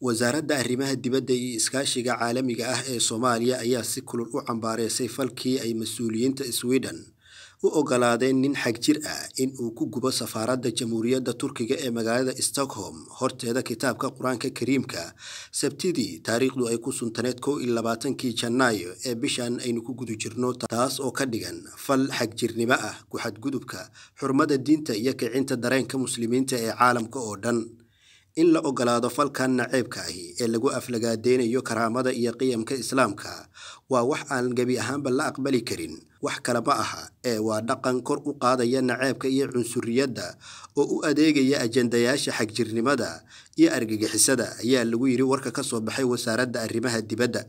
wasaaradda arrimaha dibadda iyo iskaashiga caalamiga ah ee soomaaliya ayaa si kulul u cambaareysay falkii ay mas-uuliyiinta sweden u ogolaadeen nin xag jir ah in uu ku gubo safaaradda jamhuuriyadda turkiga ee magaalada stockholm horteeda kitaabka qur-aanka kariimka sabtidii taariikhdu ay ku suntaneyd kow iyo labaatankii janaayo ee bishan aynu ku guda jirno taas oo ka dhigan fal xagjirnimo ah ku xadgudubka xurmada diinta iyo kicinta dareenka muslimiinta ee caalamka oo dhan in la ogolaado falkan naceebka ahi ee lagu aflagaadeynayo karaamada iyo qiyamka islaamka waa wax aan gebi ahaanba la aqbali karin wax kalema aha ee waa dhaqan kor u qaadaya naceebka iyo cunsuriyadda oo u adeegaya ajendayaasha xagjirnimada iyo argagixisada ayaa lagu yidhi warka ka soo baxay wasaaradda arrimaha dibadda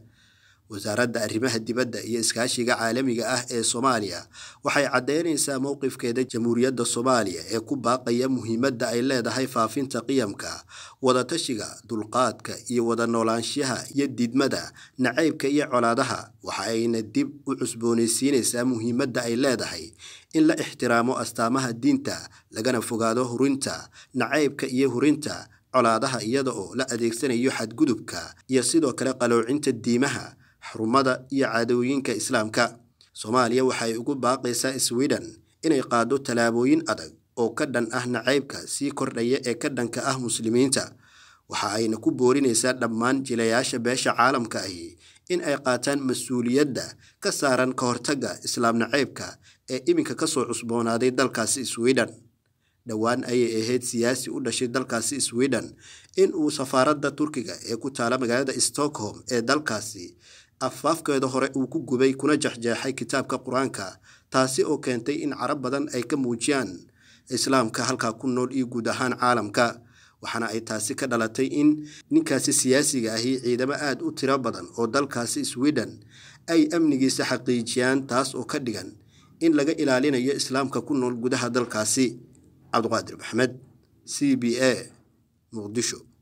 wasaaradda arrimaha dibadda iyo iskaashiga caalamiga ah ee soomaaliya waxay caddaynaysaa mowqifkeeda jamhuuriyadda soomaaliya ee ku baaqaya muhiimadda ay leedahay faafinta qiyamka wadatashiga dulqaadka iyo wada noolaanshaha iyo didmada nacaybka iyo colaadaha waxa ayna dib u cusboonaysiinaysaa muhiimadda ay leedahay in la ixtiraamo astaamaha diinta lagana fogaado hurinta nacaybka iyo hurinta colaadaha iyada oo la adeegsanayo xadgudubka iyo sidoo kale qaloocinta diimaha xurumada iyo caadooyinka islaamka soomaaliya waxay ugu baaqaysaa swiden inay qaado tallaabooyin adag oo ka dhan ah nacaybka sii kordhaya ee ka dhanka ah muslimiinta waxa ayna ku boorinaysaa dhammaan jilayaasha beesha caalamka ahi in ay qaataan mas-uuliyadda ka saaran ka hortagga islaam nacaybka ee iminka kasoo cusboonaaday dalkaasi swiden dhowaan ayay ahayd siyaasi u dhashay dalkaasi swiden in uu safaaradda turkiga ee ku taala magaalada stockholm ee dalkaasi afaafkeeda hore uu ku gubay kuna jexjeexay kitaabka qur-aanka taasi oo keentay in carab badan ay ka muujiyaan islaamka halkaa ku nool iyo guud ahaan caalamka waxaana ay taasi ka dhalatay in ninkaasi siyaasiga ahi ciidamo aada u tiro badan oo dalkaasi sweden ay amnigiisa xaqiijiyaan taas oo ka dhigan in laga ilaalinayo islaamka ku nool gudaha dalkaasi cabduqaadir maxamed c b a muqdisho